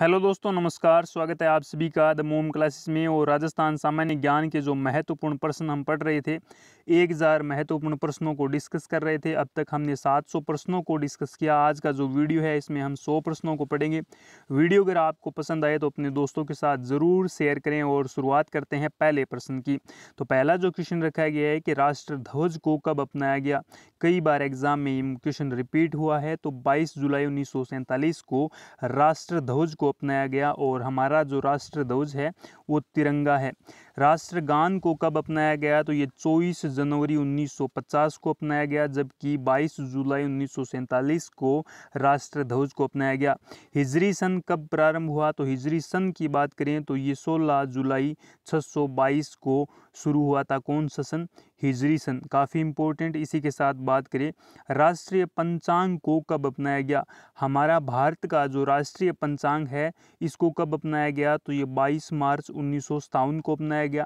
hello दोस्तों नमस्कार स्वागत है आप सभी का द मोम क्लासेस में और राजस्थान सामान्य ज्ञान के जो महत्वपूर्ण प्रश्न हम पढ़ रहे थे एक हज़ार महत्वपूर्ण प्रश्नों को डिस्कस कर रहे थे अब तक हमने 700 प्रश्नों को डिस्कस किया आज का जो वीडियो है इसमें हम 100 प्रश्नों को पढ़ेंगे वीडियो अगर आपको पसंद आए तो अपने दोस्तों के साथ ज़रूर शेयर करें और शुरुआत करते हैं पहले प्रश्न की तो पहला जो क्वेश्चन रखा गया है कि राष्ट्र ध्वज को कब अपनाया गया कई बार एग्जाम में क्वेश्चन रिपीट हुआ है तो बाईस जुलाई उन्नीस को राष्ट्र ध्वज को अपनाया गया और हमारा जो राष्ट्र ध्वज है वो तिरंगा है राष्ट्रगान को कब अपनाया गया तो ये 24 जनवरी 1950 को अपनाया गया जबकि 22 जुलाई उन्नीस को राष्ट्र ध्वज को अपनाया गया हिजरी सन कब प्रारंभ हुआ तो हिजरी सन की बात करें तो ये 16 जुलाई 622 को शुरू हुआ था कौन सा सन हिजरी सन काफ़ी इम्पोर्टेंट इसी के साथ बात करें राष्ट्रीय पंचांग को कब अपनाया गया हमारा भारत का जो राष्ट्रीय पंचांग है इसको कब अपनाया गया तो ये 22 मार्च उन्नीस को अपनाया गया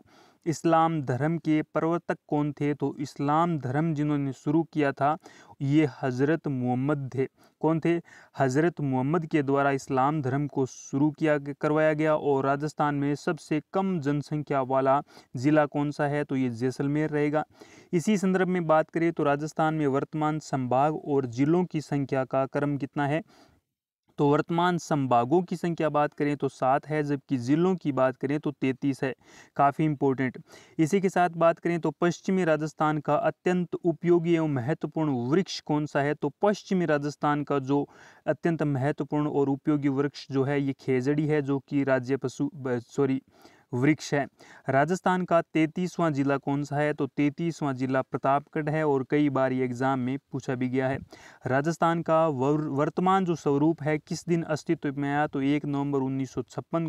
इस्लाम धर्म के प्रवर्तक कौन थे तो इस्लाम धर्म जिन्होंने शुरू किया था ये हज़रत मोहम्मद थे कौन थे हज़रत मोहम्मद के द्वारा इस्लाम धर्म को शुरू किया करवाया गया और राजस्थान में सबसे कम जनसंख्या वाला ज़िला कौन सा है तो ये जैसलमेर रहेगा इसी संदर्भ में बात करें तो राजस्थान में वर्तमान संभाग और ज़िलों की संख्या का क्रम कितना है तो वर्तमान संभागों की संख्या बात करें तो सात है जबकि ज़िलों की बात करें तो तैंतीस है काफ़ी इंपॉर्टेंट इसी के साथ बात करें तो पश्चिमी राजस्थान का अत्यंत उपयोगी एवं महत्वपूर्ण वृक्ष कौन सा है तो पश्चिमी राजस्थान का जो अत्यंत महत्वपूर्ण और उपयोगी वृक्ष जो है ये खेजड़ी है जो कि राज्य पशु सॉरी वृक्ष है राजस्थान का तैतीसवां जिला कौन सा है तो तैतीसवां जिला प्रतापगढ़ है और कई बार ये एग्जाम में पूछा भी गया है राजस्थान का वर्तमान जो स्वरूप है किस दिन अस्तित्व में आया तो एक नवंबर उन्नीस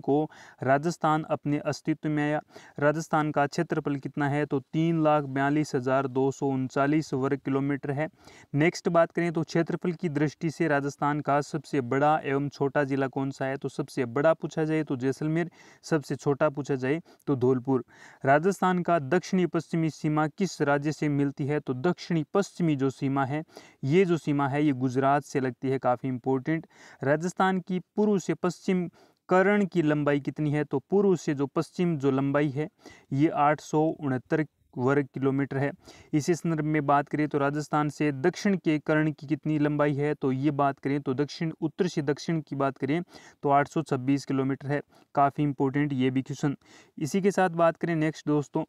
को राजस्थान अपने अस्तित्व में आया राजस्थान का क्षेत्रफल कितना है तो तीन लाख बयालीस हज़ार दो सौ उनचालीस वर्ग किलोमीटर है नेक्स्ट बात करें तो क्षेत्रफल की दृष्टि से राजस्थान का सबसे बड़ा एवं छोटा जिला कौन सा है तो सबसे बड़ा पूछा जाए तो जैसलमेर सबसे छोटा पूछा पूछा जाए तो धौलपुर राजस्थान का दक्षिणी पश्चिमी सीमा किस राज्य से मिलती है तो दक्षिणी पश्चिमी जो सीमा है ये जो सीमा है ये गुजरात से लगती है काफ़ी इंपॉर्टेंट राजस्थान की पूर्व से पश्चिम करण की लंबाई कितनी है तो पूर्व से जो पश्चिम जो लंबाई है ये आठ वर्ग किलोमीटर है इसी संदर्भ में बात करें तो राजस्थान से दक्षिण के कर्ण की कितनी लंबाई है तो ये बात करें तो दक्षिण उत्तर से दक्षिण की बात करें तो 826 किलोमीटर है काफ़ी इंपॉर्टेंट ये भी क्वेश्चन इसी के साथ बात करें नेक्स्ट दोस्तों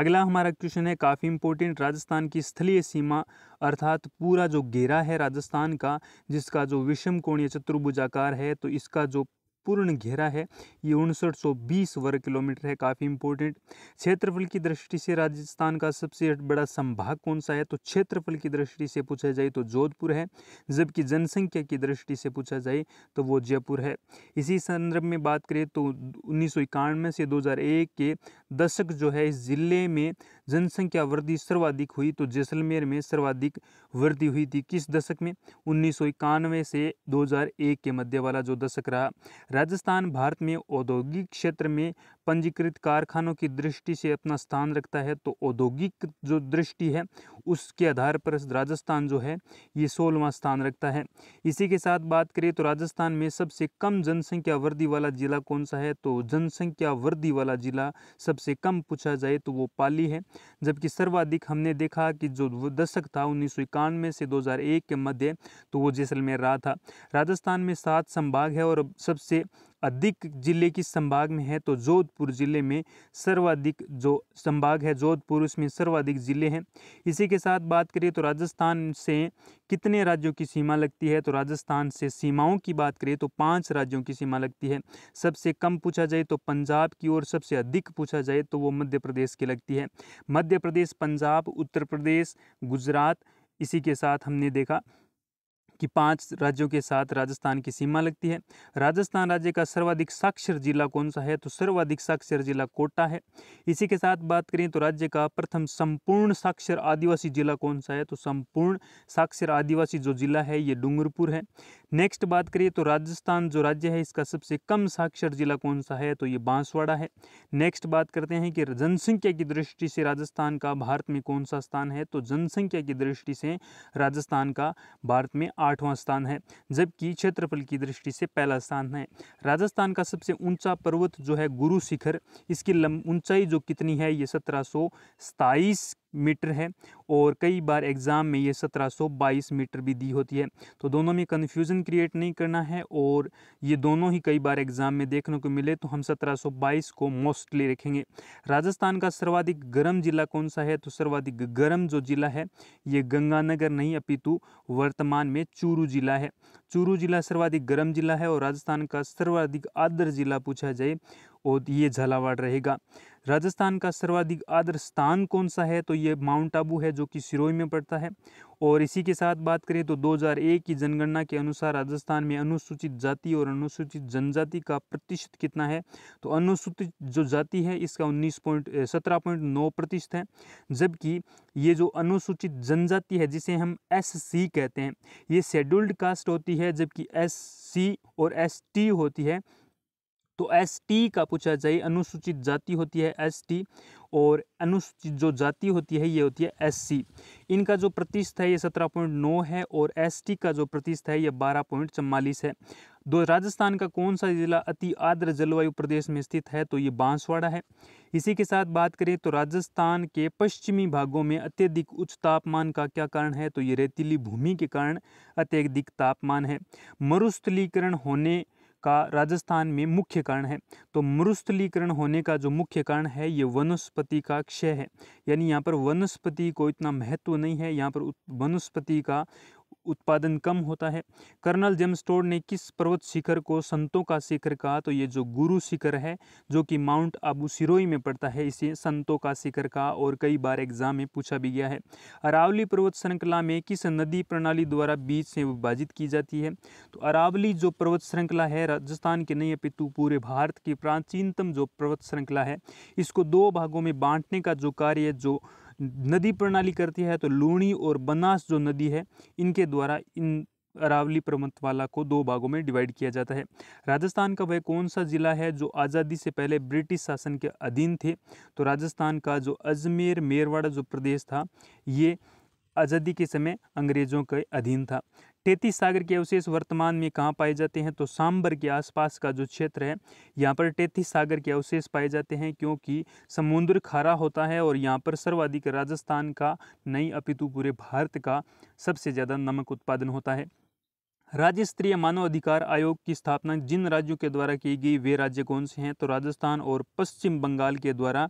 अगला हमारा क्वेश्चन है काफ़ी इंपॉर्टेंट राजस्थान की स्थलीय सीमा अर्थात पूरा जो घेरा है राजस्थान का जिसका जो विषम कोणीय चतुर्भुजाकार है तो इसका जो पूर्ण घेरा है ये उनसठ वर्ग किलोमीटर है काफ़ी इंपॉर्टेंट क्षेत्रफल की दृष्टि से राजस्थान का सबसे बड़ा संभाग कौन सा है तो क्षेत्रफल की दृष्टि से पूछा जाए तो जोधपुर है जबकि जनसंख्या की दृष्टि से पूछा जाए तो वो जयपुर है इसी संदर्भ में बात करें तो उन्नीस से दो के दशक जो है इस ज़िले में जनसंख्या वृद्धि सर्वाधिक हुई तो जैसलमेर में सर्वाधिक वृद्धि हुई थी किस दशक में उन्नीस से 2001 के मध्य वाला जो दशक रहा राजस्थान भारत में औद्योगिक क्षेत्र में पंजीकृत कारखानों की दृष्टि से अपना स्थान रखता है तो औद्योगिक जो दृष्टि है उसके आधार पर राजस्थान जो है ये सोलवा स्थान रखता है इसी के साथ बात करें तो राजस्थान में सबसे कम जनसंख्या वृद्धि वाला जिला कौन सा है तो जनसंख्या वृद्धि वाला जिला सबसे कम पूछा जाए तो वो पाली है जबकि सर्वाधिक हमने देखा कि जो दशक था उन्नीस से 2001 के मध्य तो वो जैसलमेर रहा था राजस्थान में सात संभाग है और सबसे अधिक ज़िले की संभाग में है तो जोधपुर ज़िले में सर्वाधिक जो संभाग है जोधपुर उसमें सर्वाधिक ज़िले हैं इसी के साथ बात करें तो राजस्थान से कितने राज्यों की सीमा लगती है तो राजस्थान से सीमाओं की बात करें तो पाँच राज्यों की सीमा लगती है सबसे कम पूछा जाए तो पंजाब की और सबसे अधिक पूछा जाए तो वो मध्य प्रदेश की लगती है मध्य प्रदेश पंजाब उत्तर प्रदेश गुजरात इसी के साथ हमने देखा कि पांच राज्यों के साथ राजस्थान की सीमा लगती है राजस्थान राज्य का सर्वाधिक साक्षर जिला कौन सा है तो सर्वाधिक साक्षर जिला कोटा है इसी के साथ बात करें तो राज्य का प्रथम संपूर्ण साक्षर आदिवासी जिला कौन सा है तो संपूर्ण साक्षर आदिवासी जो जिला है ये डूंगरपुर है नेक्स्ट बात करिए तो राजस्थान जो राज्य है इसका सबसे कम साक्षर जिला कौन सा है तो ये बांसवाड़ा है नेक्स्ट बात करते हैं कि जनसंख्या की दृष्टि से राजस्थान का भारत में कौन सा स्थान है तो जनसंख्या की दृष्टि से राजस्थान का भारत में आठवां स्थान है जबकि क्षेत्रफल की दृष्टि से पहला स्थान है राजस्थान का सबसे ऊंचा पर्वत जो है गुरु शिखर इसकी ऊंचाई जो कितनी है ये सत्रह मीटर है और कई बार एग्ज़ाम में ये 1722 मीटर भी दी होती है तो दोनों में कन्फ्यूज़न क्रिएट नहीं करना है और ये दोनों ही कई बार एग्ज़ाम में देखने को मिले तो हम 1722 को मोस्टली रखेंगे राजस्थान का सर्वाधिक गर्म जिला कौन सा है तो सर्वाधिक गर्म जो जिला है ये गंगानगर नहीं अपितु वर्तमान में चूरू जिला है चूरू जिला सर्वाधिक गर्म जिला है और राजस्थान का सर्वाधिक आदर जिला पूछा जाए और ये झालावाड़ रहेगा राजस्थान का सर्वाधिक आदर स्थान कौन सा है तो ये माउंट आबू है जो कि सिरोई में पड़ता है और इसी के साथ बात करें तो 2001 की जनगणना के अनुसार राजस्थान में अनुसूचित जाति और अनुसूचित जनजाति का प्रतिशत कितना है तो अनुसूचित जो जाति है इसका उन्नीस पॉइंट सत्रह पॉइंट नौ प्रतिशत है जबकि ये जो अनुसूचित जनजाति है जिसे हम एस सी कहते हैं ये शेड्यूल्ड कास्ट होती है जबकि एस सी और एस टी होती है तो एस टी का पूछा जाए अनुसूचित जाति होती है एस टी और अनुसूचित जो जाति होती है ये होती है एस सी इनका जो प्रतिशत है ये सत्रह पॉइंट नौ है और एस टी का जो प्रतिशत है ये बारह पॉइंट चवालीस है दो राजस्थान का कौन सा ज़िला अति आर्द्र जलवायु प्रदेश में स्थित है तो ये बांसवाड़ा है इसी के साथ बात करें तो राजस्थान के पश्चिमी भागों में अत्यधिक उच्च तापमान का क्या कारण है तो ये रेतीली भूमि के कारण अत्यधिक तापमान है मरुस्थलीकरण होने का राजस्थान में मुख्य कारण है तो मरुस्थलीकरण होने का जो मुख्य कारण है ये वनस्पति का क्षय है यानी यहाँ पर वनस्पति को इतना महत्व नहीं है यहाँ पर वनस्पति का उत्पादन कम होता है कर्नल जेमस्टोर ने किस पर्वत शिखर को संतों का शिखर कहा तो ये जो गुरु शिखर है जो कि माउंट आबू सिरोई में पड़ता है इसे संतों का शिखर कहा और कई बार एग्जाम में पूछा भी गया है अरावली पर्वत श्रृंखला में किस नदी प्रणाली द्वारा बीच से विभाजित की जाती है तो अरावली जो पर्वत श्रृंखला है राजस्थान के नहीं अपितु पूरे भारत की प्राचीनतम जो पर्वत श्रृंखला है इसको दो भागों में बांटने का जो कार्य जो नदी प्रणाली करती है तो लूणी और बनास जो नदी है इनके द्वारा इन अरावली पर्वतमाला को दो भागों में डिवाइड किया जाता है राजस्थान का वह कौन सा ज़िला है जो आज़ादी से पहले ब्रिटिश शासन के अधीन थे तो राजस्थान का जो अजमेर मेरवाड़ा जो प्रदेश था ये आज़ादी के समय अंग्रेज़ों के अधीन था तैतीस सागर के अवशेष वर्तमान में कहाँ पाए जाते हैं तो सांबर के आसपास का जो क्षेत्र है यहाँ पर तैतीस सागर के अवशेष पाए जाते हैं क्योंकि समुद्र खारा होता है और यहाँ पर सर्वाधिक राजस्थान का नहीं अपितु पूरे भारत का सबसे ज़्यादा नमक उत्पादन होता है राज्य स्तरीय मानवाधिकार आयोग की स्थापना जिन राज्यों के द्वारा की गई वे राज्य कौन से हैं तो राजस्थान और पश्चिम बंगाल के द्वारा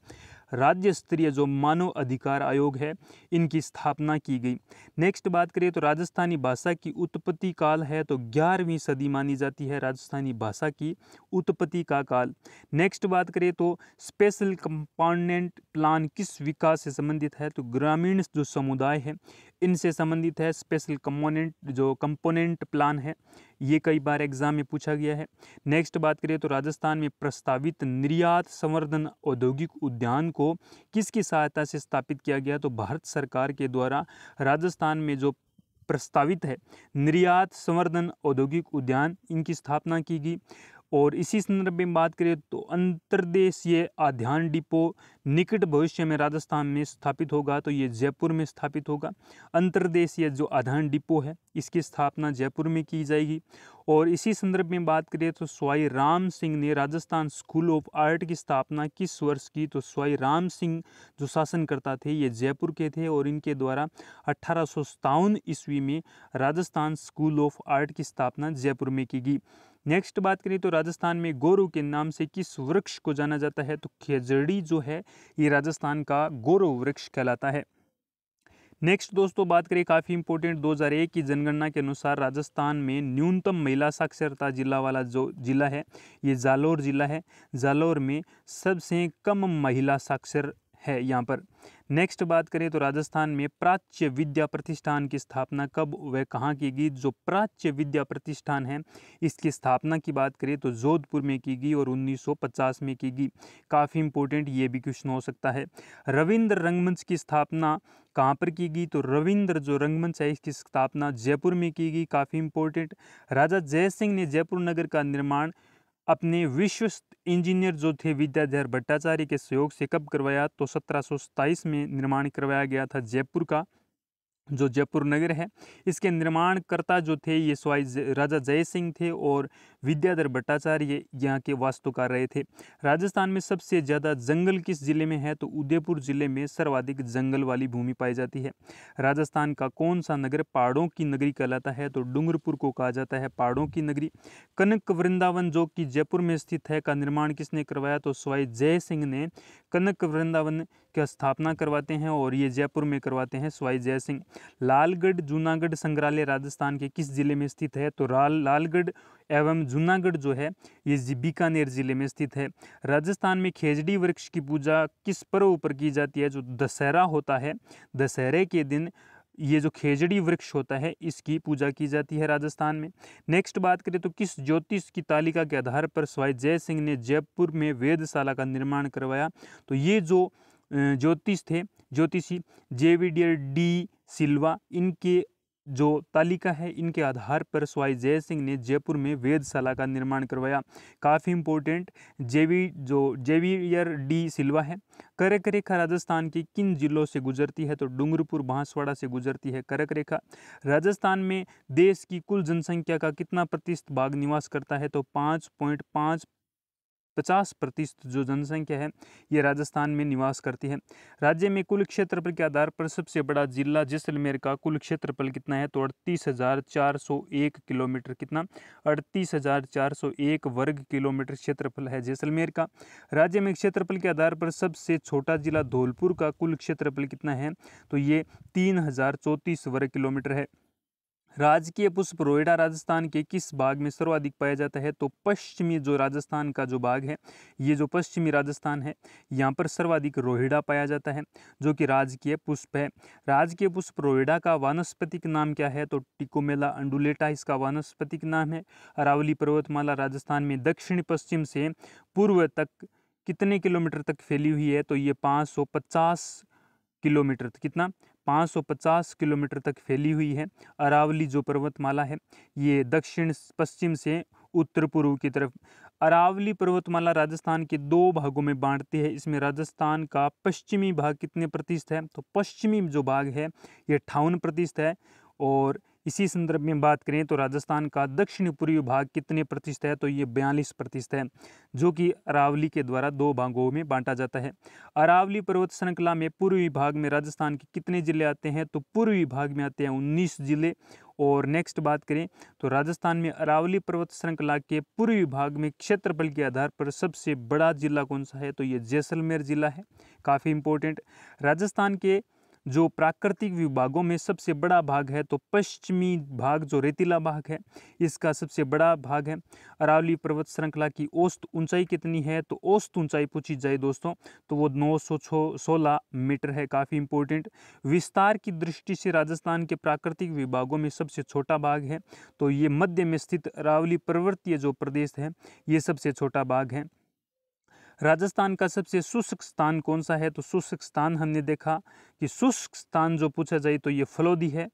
राज्य स्तरीय जो मानव अधिकार आयोग है इनकी स्थापना की गई नेक्स्ट बात करें तो राजस्थानी भाषा की उत्पत्ति काल है तो ग्यारहवीं सदी मानी जाती है राजस्थानी भाषा की उत्पत्ति का काल नेक्स्ट बात करें तो स्पेशल कंपोनेंट प्लान किस विकास से संबंधित है तो ग्रामीण जो समुदाय है इनसे संबंधित है स्पेशल कम्पोनेंट जो कंपोनेंट प्लान है ये कई बार एग्जाम में पूछा गया है नेक्स्ट बात करें तो राजस्थान में प्रस्तावित निर्यात संवर्धन औद्योगिक उद्यान को किसकी सहायता से स्थापित किया गया तो भारत सरकार के द्वारा राजस्थान में जो प्रस्तावित है निर्यात संवर्धन औद्योगिक उद्यान इनकी स्थापना की गई और इसी संदर्भ में बात करें तो अंतर्देशीय आध्यान डिपो निकट भविष्य में राजस्थान में स्थापित होगा तो ये जयपुर में स्थापित होगा अंतर्देशीय जो अध्ययन डिपो है इसकी स्थापना जयपुर में की जाएगी और इसी संदर्भ में बात करें तो स्वाई राम सिंह ने राजस्थान स्कूल ऑफ आर्ट की स्थापना किस वर्ष की तो स्वाई राम सिंह जो शासनकर्ता थे ये जयपुर के थे और इनके द्वारा अट्ठारह ईस्वी में राजस्थान स्कूल ऑफ आर्ट की स्थापना जयपुर में की गई नेक्स्ट बात करें तो राजस्थान में गोरू के नाम से किस वृक्ष को जाना जाता है तो खेजड़ी जो है ये राजस्थान का गोरू वृक्ष कहलाता है नेक्स्ट दोस्तों बात करें काफ़ी इंपॉर्टेंट 2001 की जनगणना के अनुसार राजस्थान में न्यूनतम महिला साक्षरता जिला वाला जो जिला है ये जालौर जिला है जालौर में सबसे कम महिला साक्षर है यहाँ पर नेक्स्ट बात करें तो राजस्थान में प्राच्य विद्या प्रतिष्ठान की स्थापना कब व कहाँ की गई जो प्राच्य विद्या प्रतिष्ठान है इसकी स्थापना की बात करें तो जोधपुर में की गई और 1950 में की गई काफ़ी इंपॉर्टेंट ये भी क्वेश्चन हो सकता है रविंद्र रंगमंच की स्थापना कहाँ पर की गई तो रविंद्र जो रंगमंच है इसकी स्थापना जयपुर में की गई काफ़ी इंपॉर्टेंट राजा जय सिंह ने जयपुर नगर का निर्माण अपने विश्व इंजीनियर जो थे विद्याधर भट्टाचार्य के सहयोग से कब करवाया तो सत्रह में निर्माण करवाया गया था जयपुर का जो जयपुर नगर है इसके निर्माणकर्ता जो थे ये स्वाई राजा जय सिंह थे और विद्याधर भट्टाचार्य यहाँ के वास्तुकार रहे थे राजस्थान में सबसे ज़्यादा जंगल किस ज़िले में है तो उदयपुर ज़िले में सर्वाधिक जंगल वाली भूमि पाई जाती है राजस्थान का कौन सा नगर पहाड़ों की नगरी कहलाता है तो डूंगरपुर को कहा जाता है पहाड़ों की नगरी कनक वृंदावन जो कि जयपुर में स्थित है का निर्माण किसने करवाया तो स्वाई जय सिंह ने कनक वृंदावन की स्थापना करवाते हैं और ये जयपुर में करवाते हैं स्वाई जय सिंह लालगढ़ जूनागढ़ संग्रहालय राजस्थान के किस जिले में स्थित है तो लाल लालगढ़ एवं जूनागढ़ जो है ये बीकानेर जिले में स्थित है राजस्थान में खेजड़ी वृक्ष की पूजा किस पर्व पर की जाती है जो दशहरा होता है दशहरे के दिन ये जो खेजड़ी वृक्ष होता है इसकी पूजा की जाती है राजस्थान में नेक्स्ट बात करें तो किस ज्योतिष की तालिका के आधार पर स्वाई जय सिंह ने जयपुर में वेदशाला का निर्माण करवाया तो ये जो ज्योतिष थे ज्योतिषी जेवीडियर डी सिल्वा इनके जो तालिका है इनके आधार पर स्वाई जय सिंह ने जयपुर में वेदशाला का निर्माण करवाया काफ़ी इंपॉर्टेंट जेवी जो जेवियर डी सिल्वा है करक रेखा राजस्थान के किन जिलों से गुजरती है तो डूंगरपुर बांसवाड़ा से गुजरती है करक रेखा राजस्थान में देश की कुल जनसंख्या का कितना प्रतिशत भाग निवास करता है तो पाँच पॉइंट पाँच पचास प्रतिशत जो जनसंख्या है ये राजस्थान में निवास करती है राज्य में कुल क्षेत्रफल के आधार पर सबसे बड़ा जिला जैसलमेर का कुल क्षेत्रफल कितना है तो अड़तीस किलोमीटर कितना अड़तीस वर्ग किलोमीटर क्षेत्रफल है जैसलमेर का राज्य में क्षेत्रफल के आधार पर सबसे छोटा जिला धौलपुर का कुल क्षेत्रफल कितना है तो ये तीन वर्ग किलोमीटर है राजकीय पुष्प रोएडा राजस्थान के किस भाग में सर्वाधिक पाया जाता है तो पश्चिमी जो राजस्थान का जो भाग है ये जो पश्चिमी राजस्थान है यहाँ पर सर्वाधिक रोहिडा पाया जाता है जो कि राजकीय पुष्प है राजकीय पुष्प रोएडा का वानस्पतिक नाम क्या है तो टिकोमेला अंडुलेटा इसका वानस्पतिक नाम है अरावली पर्वतमाला राजस्थान में दक्षिण पश्चिम से पूर्व तक कितने किलोमीटर तक फैली हुई है तो ये पाँच किलोमीटर कितना 550 किलोमीटर तक फैली हुई है अरावली जो पर्वतमाला है ये दक्षिण पश्चिम से उत्तर पूर्व की तरफ अरावली पर्वतमाला राजस्थान के दो भागों में बांटती है इसमें राजस्थान का पश्चिमी भाग कितने प्रतिशत है तो पश्चिमी जो भाग है ये अट्ठावन प्रतिशत है और इसी संदर्भ में बात करें तो राजस्थान का दक्षिण पूर्वी भाग कितने प्रतिशत है तो ये बयालीस प्रतिशत है जो कि अरावली के द्वारा दो भागों में बांटा जाता है अरावली पर्वत श्रृंखला में पूर्वी भाग में राजस्थान के कितने जिले आते हैं तो पूर्वी भाग में आते हैं उन्नीस जिले और नेक्स्ट बात करें तो राजस्थान में अरावली पर्वत श्रृंखला के पूर्वी भाग में क्षेत्रफल के आधार पर सबसे बड़ा जिला कौन सा है तो ये जैसलमेर जिला है काफ़ी इंपॉर्टेंट राजस्थान के जो प्राकृतिक विभागों में सबसे बड़ा भाग है तो पश्चिमी भाग जो रेतीला भाग है इसका सबसे बड़ा भाग है अरावली पर्वत श्रृंखला की औस्त ऊंचाई कितनी है तो औस्त ऊंचाई पूछी जाए दोस्तों तो वो नौ सौ मीटर है काफ़ी इंपॉर्टेंट विस्तार की दृष्टि से राजस्थान के प्राकृतिक विभागों में सबसे छोटा भाग है तो ये मध्य में स्थित अरावली पर्वतीय जो प्रदेश है ये सबसे छोटा भाग है राजस्थान का सबसे शुष्क स्थान कौन सा है तो शुष्क स्थान हमने देखा कि शुष्क स्थान जो पूछा जाए तो ये फलोदी है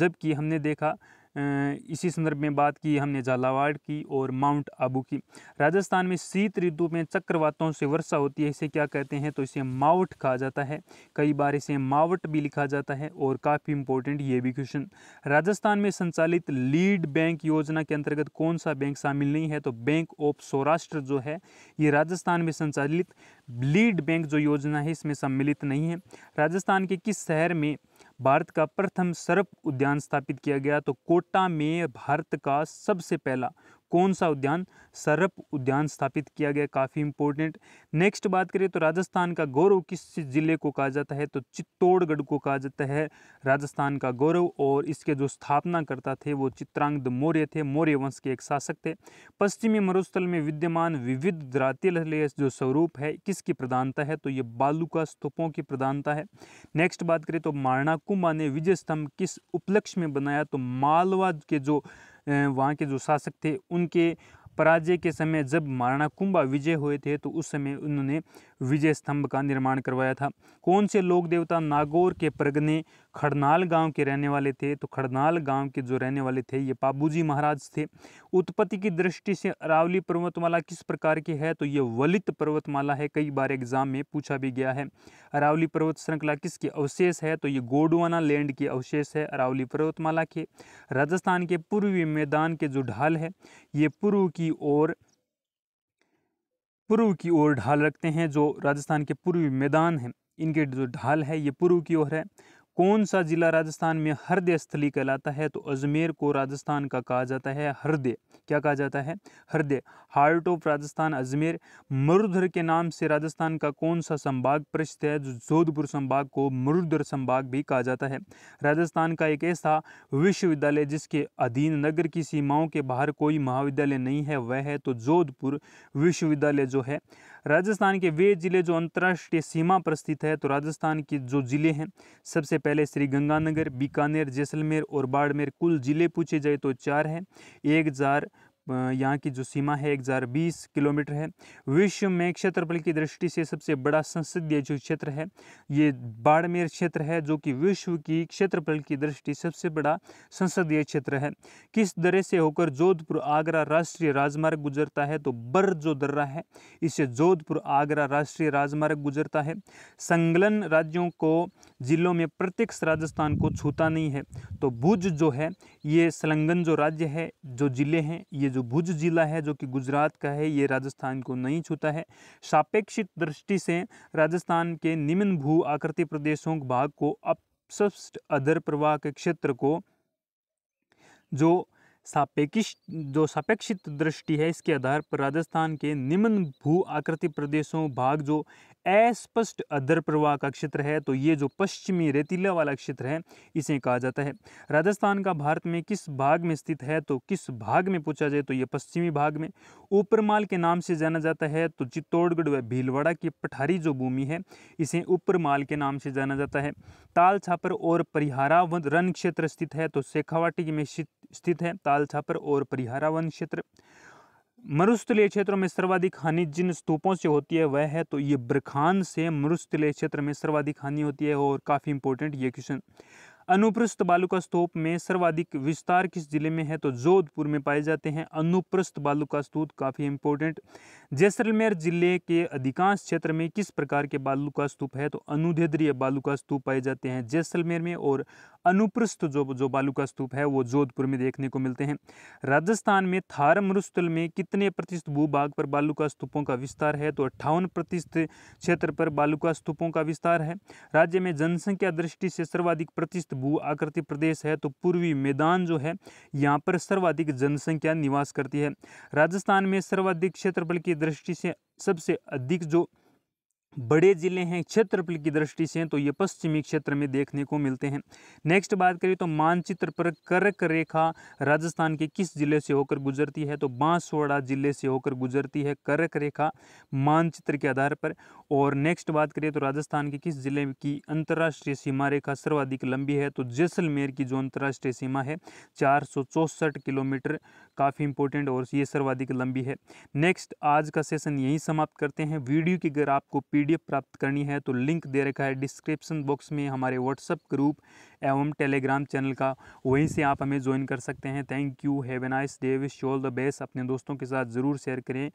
जबकि हमने देखा इसी संदर्भ में बात की हमने झालावाड़ की और माउंट आबू की राजस्थान में शीत ऋतु में चक्रवातों से वर्षा होती है इसे क्या कहते हैं तो इसे मावट कहा जाता है कई बार इसे मावट भी लिखा जाता है और काफ़ी इंपॉर्टेंट ये भी क्वेश्चन राजस्थान में संचालित लीड बैंक योजना के अंतर्गत कौन सा बैंक शामिल नहीं है तो बैंक ऑफ सौराष्ट्र जो है ये राजस्थान में संचालित लीड बैंक जो योजना है इसमें सम्मिलित नहीं है राजस्थान के किस शहर में भारत का प्रथम सर्प उद्यान स्थापित किया गया तो कोटा में भारत का सबसे पहला कौन सा उद्यान सरप उद्यान स्थापित किया गया काफ़ी इंपॉर्टेंट नेक्स्ट बात करें तो राजस्थान का गौरव किस जिले को कहा जाता है तो चित्तौड़गढ़ को कहा जाता है राजस्थान का गौरव और इसके जो स्थापना करता थे वो चित्रांगद मौर्य थे मौर्य वंश के एक शासक थे पश्चिमी मरुस्थल में विद्यमान विविध द्रातिलय जो स्वरूप है किसकी प्रधानता है तो ये बालू का स्तूपों की प्रधानता है नेक्स्ट बात करें तो मारणा कुंभा ने विजय स्तंभ किस उपलक्ष्य में बनाया तो मालवा के जो वहाँ के जो शासक थे उनके पराजय के समय जब महाराणा कुंभा विजय हुए थे तो उस समय उन्होंने विजय स्तंभ का निर्माण करवाया था कौन से लोक देवता नागौर के प्रगने खड़नाल गांव के रहने वाले थे तो खड़नाल गांव के जो रहने वाले थे ये बाबूजी महाराज थे उत्पत्ति की दृष्टि से अरावली पर्वतमाला किस प्रकार की है तो ये वलित पर्वतमाला है कई बार एग्जाम में पूछा भी गया है अरावली पर्वत श्रृंखला किसके अवशेष है तो ये गोडवाना लैंड के अवशेष है अरावली पर्वतमाला के राजस्थान के पूर्वी मैदान के जो ढाल है ये पूर्व की की ओर पूर्व की ओर ढाल रखते हैं जो राजस्थान के पूर्वी मैदान हैं इनके जो ढाल है ये पूर्व की ओर है कौन सा ज़िला राजस्थान में हृदय स्थली कहलाता है तो अजमेर को राजस्थान का कहा जाता है हृदय क्या कहा जाता है हृदय हार्ट ऑफ राजस्थान अजमेर मरुधर के नाम से राजस्थान का कौन सा संभाग प्रसिद्ध है जो जोधपुर संभाग को मरुधर संभाग भी कहा जाता है राजस्थान का एक ऐसा विश्वविद्यालय जिसके अधीन नगर की सीमाओं के बाहर कोई महाविद्यालय नहीं है वह है तो जोधपुर विश्वविद्यालय जो है राजस्थान के वे जिले जो अंतर्राष्ट्रीय सीमा पर स्थित है तो राजस्थान के जो जिले हैं सबसे पहले श्री गंगानगर बीकानेर जैसलमेर और बाड़मेर कुल ज़िले पूछे जाए तो चार हैं एक हज़ार यहाँ की जो सीमा है एक हज़ार बीस किलोमीटर है विश्व में क्षेत्रफल की दृष्टि से सबसे बड़ा संसदीय जो क्षेत्र है ये बाड़मेर क्षेत्र है जो कि विश्व की क्षेत्रफल की दृष्टि सबसे बड़ा संसदीय क्षेत्र है किस दर्रे से होकर जोधपुर आगरा राष्ट्रीय राजमार्ग गुजरता है तो बर जो दर्रा है इससे जोधपुर आगरा राष्ट्रीय राजमार्ग गुजरता है संगलन राज्यों को जिलों में प्रत्यक्ष राजस्थान को छूता नहीं है तो भुज जो है ये सलंगन जो राज्य है जो जिले हैं ये जो भुज जिला है जो कि गुजरात का है ये राजस्थान को नहीं छूता है सापेक्षित दृष्टि से राजस्थान के निम्न भू आकृति प्रदेशों भाग को अपसष्ट अधर प्रवाह के क्षेत्र को जो सापेक्ष जो सापेक्षित दृष्टि है इसके आधार पर राजस्थान के निम्न भू आकृति प्रदेशों भाग जो अस्पष्ट अदर प्रवाह का क्षेत्र है तो ये जो पश्चिमी रेतीला वाला क्षेत्र है इसे कहा जाता है राजस्थान का भारत में किस भाग में स्थित है तो किस भाग में पूछा जाए तो ये पश्चिमी भाग में ऊपरमाल के नाम से जाना जाता है तो चित्तौड़गढ़ व भीलवाड़ा की पठारी जो भूमि है इसे ऊपरमाल के नाम से जाना जाता है ताल छापर और परिहारा वन क्षेत्र स्थित है तो शेखावाटी में स्थित है ताल छापर और परिहारा वन क्षेत्र मरुस्थलीय क्षेत्रों में सर्वाधिक हानि जिन स्तूपों से होती है वह है तो ये ब्रखान से मरुस्थलीय क्षेत्र में सर्वाधिक हानि होती है और काफ़ी इंपॉर्टेंट ये क्वेश्चन अनुप्रस्थ बालुका स्तूप में सर्वाधिक विस्तार किस जिले में है तो जोधपुर में पाए जाते हैं अनुप्रस्थ बालुका स्तूप काफ़ी इंपॉर्टेंट जैसलमेर जिले के अधिकांश क्षेत्र में किस प्रकार के बालू का स्तूप है तो अनुधेद्रीय बालू का स्तूप पाए जाते हैं जैसलमेर में और अनुप्रस्थ जो जो बालू का स्तूप है वो जोधपुर में देखने को मिलते हैं राजस्थान में थार मरुस्थल में कितने प्रतिशत भूभाग पर बालू का स्तूपों का विस्तार है तो अट्ठावन प्रतिशत क्षेत्र पर बालू का स्तूपों का विस्तार है राज्य में जनसंख्या दृष्टि से सर्वाधिक प्रतिशत भू आकृति प्रदेश है तो पूर्वी मैदान जो है यहाँ पर सर्वाधिक जनसंख्या निवास करती है राजस्थान में सर्वाधिक क्षेत्रफल की दृष्टि से सबसे अधिक जो बड़े ज़िले हैं क्षेत्रफल की दृष्टि से तो ये पश्चिमी क्षेत्र में देखने को मिलते हैं नेक्स्ट बात करें तो मानचित्र पर कर्क रेखा राजस्थान के किस जिले से होकर गुजरती है तो बांसवाड़ा जिले से होकर गुजरती है कर्क रेखा मानचित्र के आधार पर और नेक्स्ट बात करें तो राजस्थान के किस जिले की अंतर्राष्ट्रीय सीमा रेखा सर्वाधिक लंबी है तो जैसलमेर की जो अंतर्राष्ट्रीय सीमा है चार किलोमीटर काफ़ी इंपॉर्टेंट और ये सर्वाधिक लंबी है नेक्स्ट आज का सेशन यहीं समाप्त करते हैं वीडियो की अगर आपको पी पीडीएफ प्राप्त करनी है तो लिंक दे रखा है डिस्क्रिप्शन बॉक्स में हमारे व्हाट्सअप ग्रुप एवं टेलीग्राम चैनल का वहीं से आप हमें ज्वाइन कर सकते हैं thank you have a nice day wish all the best अपने दोस्तों के साथ ज़रूर शेयर करें